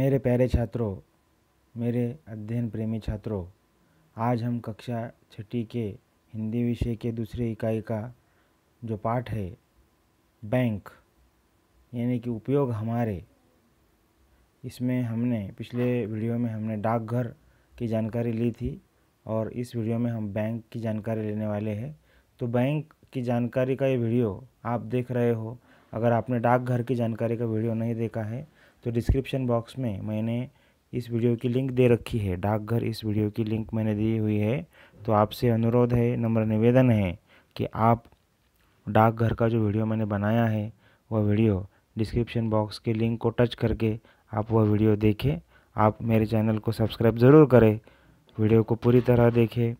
मेरे प्यारे छात्रों मेरे अध्ययन प्रेमी छात्रों आज हम कक्षा छठी के हिंदी विषय के दूसरे इकाई का जो पाठ है बैंक यानी कि उपयोग हमारे इसमें हमने पिछले वीडियो में हमने डाकघर की जानकारी ली थी और इस वीडियो में हम बैंक की जानकारी लेने वाले हैं तो बैंक की जानकारी का ये वीडियो आप देख रहे हो अगर आपने डाकघर की जानकारी का वीडियो नहीं देखा है तो डिस्क्रिप्शन बॉक्स में मैंने इस वीडियो की लिंक दे रखी है डाकघर इस वीडियो की लिंक मैंने दी हुई है तो आपसे अनुरोध है नम्र निवेदन है कि आप डाकघर का जो वीडियो मैंने बनाया है वह वीडियो डिस्क्रिप्शन बॉक्स के लिंक को टच करके आप वह वीडियो देखें आप मेरे चैनल को सब्सक्राइब ज़रूर करें वीडियो को पूरी तरह देखें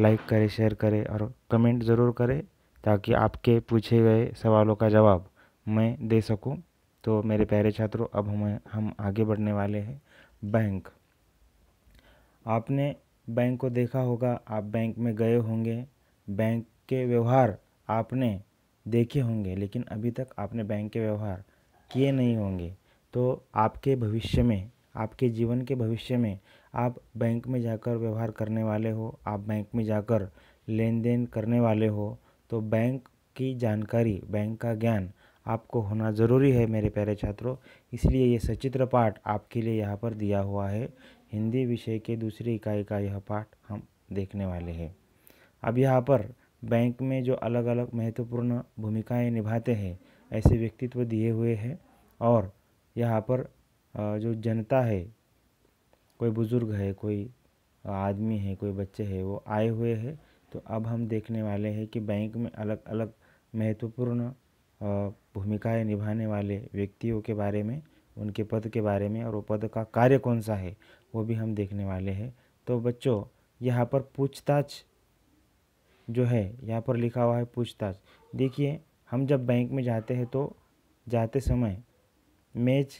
लाइक करें शेयर करें और कमेंट ज़रूर करें ताकि आपके पूछे गए सवालों का जवाब मैं दे सकूं तो मेरे प्यारे छात्रों अब हम हम आगे बढ़ने वाले हैं बैंक आपने बैंक को देखा होगा आप बैंक में गए होंगे बैंक के व्यवहार आपने देखे होंगे लेकिन अभी तक आपने बैंक के व्यवहार किए नहीं होंगे तो आपके भविष्य में आपके जीवन के भविष्य में आप बैंक में जाकर व्यवहार करने वाले हो आप बैंक में जाकर लेन देन करने वाले हो तो बैंक की जानकारी बैंक का ज्ञान आपको होना ज़रूरी है मेरे प्यारे छात्रों इसलिए ये सचित्र पाठ आपके लिए यहाँ पर दिया हुआ है हिंदी विषय के दूसरी इकाई का यह पाठ हम देखने वाले हैं अब यहाँ पर बैंक में जो अलग अलग महत्वपूर्ण भूमिकाएं निभाते हैं ऐसे व्यक्तित्व दिए हुए हैं और यहाँ पर जो जनता है कोई बुज़ुर्ग है कोई आदमी है कोई बच्चे है वो आए हुए हैं तो अब हम देखने वाले हैं कि बैंक में अलग अलग महत्वपूर्ण भूमिकाएं निभाने वाले व्यक्तियों के बारे में उनके पद के बारे में और वो पद का कार्य कौन सा है वो भी हम देखने वाले हैं तो बच्चों यहाँ पर पूछताछ जो है यहाँ पर लिखा हुआ है पूछताछ देखिए हम जब बैंक में जाते हैं तो जाते समय मेज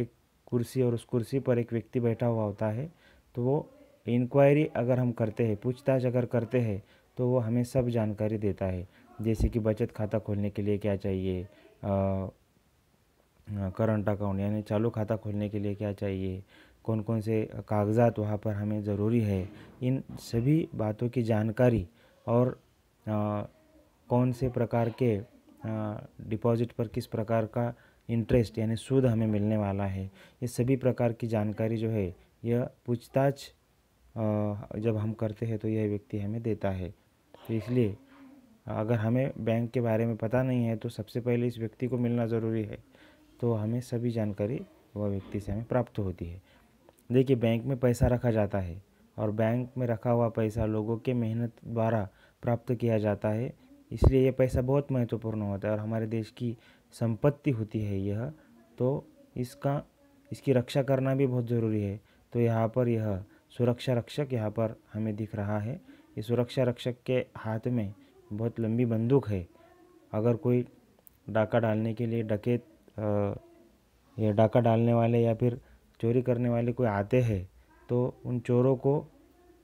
एक कुर्सी और उस कुर्सी पर एक व्यक्ति बैठा हुआ होता है तो वो इंक्वायरी अगर हम करते हैं पूछताछ अगर करते हैं तो वो हमें सब जानकारी देता है जैसे कि बचत खाता खोलने के लिए क्या चाहिए करंट अकाउंट यानी चालू खाता खोलने के लिए क्या चाहिए कौन कौन से कागजात वहाँ पर हमें ज़रूरी है इन सभी बातों की जानकारी और आ, कौन से प्रकार के डिपॉजिट पर किस प्रकार का इंटरेस्ट यानी सूद हमें मिलने वाला है ये सभी प्रकार की जानकारी जो है यह पूछताछ जब हम करते हैं तो यह व्यक्ति हमें देता है तो इसलिए अगर हमें बैंक के बारे में पता नहीं है तो सबसे पहले इस व्यक्ति को मिलना ज़रूरी है तो हमें सभी जानकारी वह व्यक्ति से हमें प्राप्त होती है देखिए बैंक में पैसा रखा जाता है और बैंक में रखा हुआ पैसा लोगों के मेहनत द्वारा प्राप्त किया जाता है इसलिए यह पैसा बहुत महत्वपूर्ण होता है और हमारे देश की संपत्ति होती है यह तो इसका इसकी रक्षा करना भी बहुत ज़रूरी है तो यहाँ पर यह सुरक्षा रक्षक यहाँ पर हमें दिख रहा है ये सुरक्षा रक्षक के हाथ में बहुत लंबी बंदूक है अगर कोई डाका डालने के लिए डकेत या डाका डालने वाले या फिर चोरी करने वाले कोई आते हैं तो उन चोरों को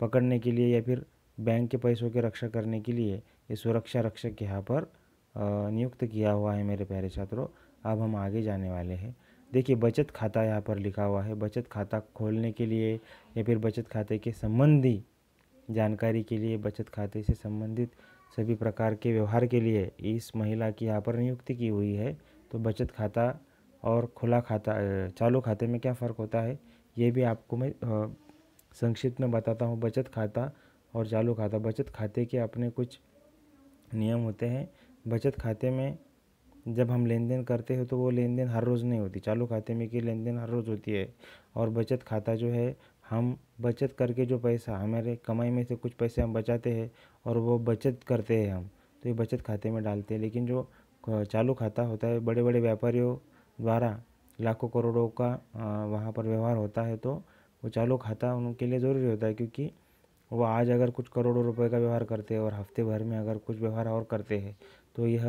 पकड़ने के लिए या फिर बैंक के पैसों की रक्षा करने के लिए ये सुरक्षा रक्षक यहाँ पर नियुक्त किया हुआ है मेरे प्यारे छात्रों अब हम आगे जाने वाले हैं देखिए बचत खाता यहाँ पर लिखा हुआ है बचत खाता खोलने के लिए या फिर बचत खाते के संबंधी जानकारी के लिए बचत खाते से संबंधित सभी प्रकार के व्यवहार के लिए इस महिला की यहाँ पर नियुक्ति की हुई है तो बचत खाता और खुला खाता चालू खाते में क्या फ़र्क होता है ये भी आपको मैं संक्षिप्त में बताता हूँ बचत खाता और चालू खाता बचत खाते के अपने कुछ नियम होते हैं बचत खाते में जब हम लेन देन करते हैं तो वो लेन देन हर रोज़ नहीं होती चालू खाते में की लेन देन हर रोज़ होती है और बचत खाता जो है हम बचत करके जो पैसा हमारे कमाई में से कुछ पैसे हम बचाते हैं और वो बचत करते हैं हम तो ये बचत खाते में डालते हैं लेकिन जो चालू खाता होता है बड़े बड़े व्यापारियों द्वारा लाखों करोड़ों का वहाँ पर व्यवहार होता है तो वो चालू खाता उनके लिए ज़रूरी होता है क्योंकि वो आज अगर कुछ करोड़ों रुपए का व्यवहार करते हैं और हफ्ते भर में अगर कुछ व्यवहार और करते हैं तो यह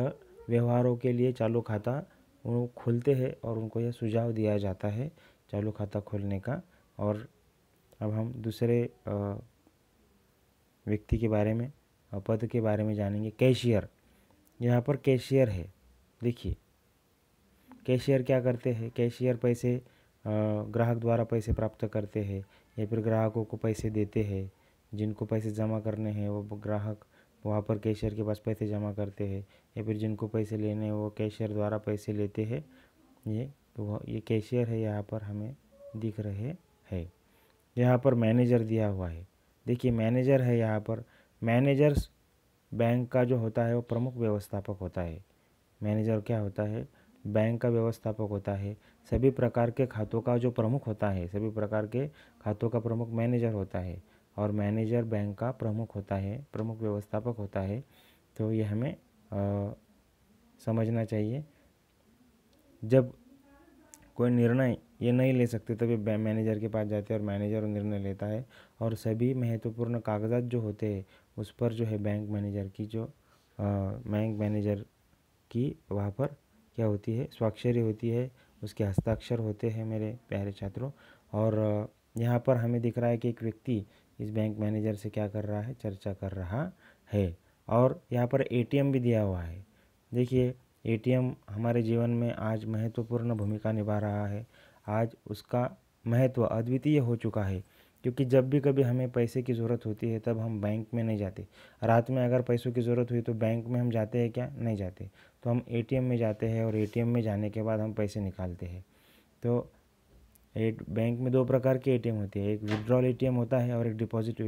व्यवहारों के लिए चालू खाता वो खोलते हैं और उनको यह सुझाव दिया जाता है चालू खाता खोलने का और अब हम दूसरे व्यक्ति के बारे में पद के बारे में जानेंगे कैशियर यहाँ पर कैशियर है देखिए कैशियर क्या करते हैं कैशियर पैसे ग्राहक द्वारा पैसे प्राप्त करते हैं या फिर ग्राहकों को पैसे देते हैं जिनको पैसे जमा करने हैं वो ग्राहक वहाँ पर कैशियर के पास पैसे जमा करते हैं या फिर जिनको पैसे लेने हैं वो कैशियर द्वारा पैसे लेते हैं ये तो ये कैशियर है यहाँ पर हमें दिख रहे हैं यहाँ पर मैनेजर दिया हुआ है देखिए मैनेजर है यहाँ पर मैनेजर्स बैंक का जो होता है वो प्रमुख व्यवस्थापक होता है मैनेजर क्या होता है बैंक का व्यवस्थापक होता है सभी प्रकार के खातों का जो प्रमुख होता है सभी प्रकार के खातों का प्रमुख मैनेजर होता है और मैनेजर बैंक का प्रमुख होता है प्रमुख व्यवस्थापक होता है तो ये हमें आ, समझना चाहिए जब कोई निर्णय ये नहीं ले सकते तभी मैनेजर के पास जाते हैं और मैनेजर निर्णय लेता है और सभी महत्वपूर्ण कागजात जो होते हैं उस पर जो है बैंक मैनेजर की जो बैंक मैनेजर की वहाँ पर क्या होती है स्वाक्षरी होती है उसके हस्ताक्षर होते हैं मेरे प्यारे छात्रों और यहाँ पर हमें दिख रहा है कि एक व्यक्ति इस बैंक मैनेजर से क्या कर रहा है चर्चा कर रहा है और यहाँ पर एटीएम भी दिया हुआ है देखिए एटीएम हमारे जीवन में आज महत्वपूर्ण भूमिका निभा रहा है आज उसका महत्व अद्वितीय हो चुका है क्योंकि जब भी कभी हमें पैसे की ज़रूरत होती है तब हम बैंक में नहीं जाते रात में अगर पैसों की ज़रूरत हुई तो बैंक में हम जाते हैं क्या नहीं जाते तो हम ए में जाते हैं और ए में जाने के बाद हम पैसे निकालते हैं तो एट बैंक में दो प्रकार के एटीएम होते हैं एक विड्रॉल एटीएम होता है और एक डिपॉजिट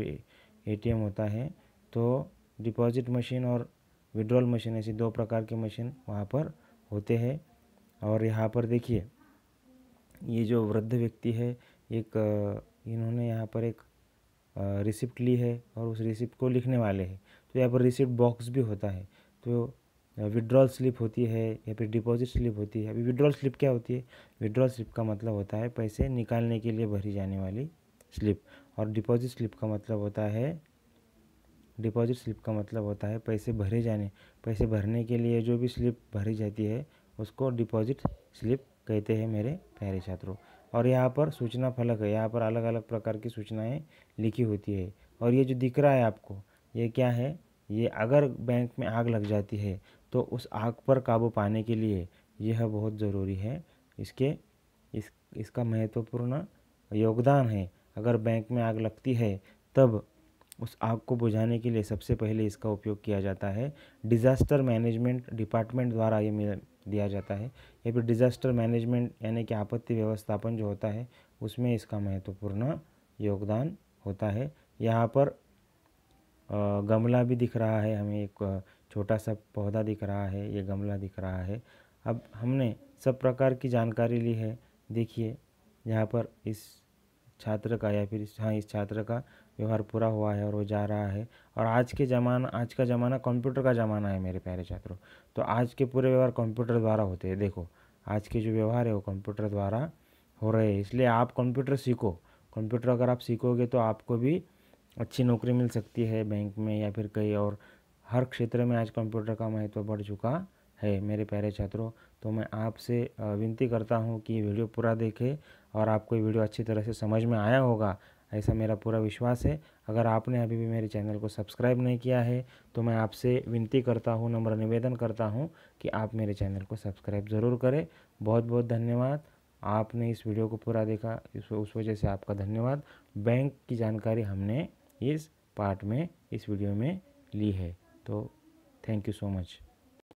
एटीएम होता है तो डिपॉजिट मशीन और विड्रॉल मशीन ऐसी दो प्रकार की मशीन वहाँ पर होते हैं और यहाँ पर देखिए ये जो वृद्ध व्यक्ति है एक इन्होंने यहाँ पर एक रिसिप्ट ली है और उस रिसिप्ट को लिखने वाले हैं तो यहाँ पर रिसिप्ट बॉक्स भी होता है तो विड्रॉल स्लिप होती है या फिर डिपॉजिट स्लिप होती है अभी विड्रॉल स्लिप क्या होती है विड्रॉल स्लिप का मतलब होता है पैसे निकालने के लिए भरी जाने वाली स्लिप और डिपॉजिट स्लिप का मतलब होता है डिपॉजिट स्लिप का मतलब होता है पैसे भरे जाने पैसे भरने के लिए जो भी स्लिप भरी जाती है उसको डिपॉजिट स्लिप कहते हैं मेरे प्यारे छात्रों और यहाँ पर सूचना फलक है यहाँ पर अलग अलग प्रकार की सूचनाएँ लिखी होती है और ये जो दिख रहा है आपको ये क्या है ये अगर बैंक में आग लग जाती है तो उस आग पर काबू पाने के लिए यह बहुत ज़रूरी है इसके इस इसका महत्वपूर्ण योगदान है अगर बैंक में आग लगती है तब उस आग को बुझाने के लिए सबसे पहले इसका उपयोग किया जाता है डिज़ास्टर मैनेजमेंट डिपार्टमेंट द्वारा ये दिया जाता है या फिर डिज़ास्टर मैनेजमेंट यानी कि आपत्ति व्यवस्थापन जो होता है उसमें इसका महत्वपूर्ण योगदान होता है यहाँ पर गमला भी दिख रहा है हमें एक छोटा सा पौधा दिख रहा है ये गमला दिख रहा है अब हमने सब प्रकार की जानकारी ली है देखिए यहाँ पर इस छात्र का या फिर हाँ इस छात्र का व्यवहार पूरा हुआ है और वो जा रहा है और आज के ज़माना आज का ज़माना कंप्यूटर का ज़माना है मेरे प्यारे छात्रों तो आज के पूरे व्यवहार कंप्यूटर द्वारा होते हैं देखो आज के जो व्यवहार है वो कंप्यूटर द्वारा हो रहे हैं इसलिए आप कंप्यूटर सीखो कंप्यूटर अगर आप सीखोगे तो आपको भी अच्छी नौकरी मिल सकती है बैंक में या फिर कहीं और हर क्षेत्र में आज कंप्यूटर का महत्व बढ़ चुका है मेरे प्यारे छात्रों तो मैं आपसे विनती करता हूँ कि वीडियो पूरा देखें और आपको ये वीडियो अच्छी तरह से समझ में आया होगा ऐसा मेरा पूरा विश्वास है अगर आपने अभी भी मेरे चैनल को सब्सक्राइब नहीं किया है तो मैं आपसे विनती करता हूँ नम्र निवेदन करता हूँ कि आप मेरे चैनल को सब्सक्राइब ज़रूर करें बहुत बहुत धन्यवाद आपने इस वीडियो को पूरा देखा इस उस वजह से आपका धन्यवाद बैंक की जानकारी हमने इस पार्ट में इस वीडियो में ली है तो थैंक यू सो मच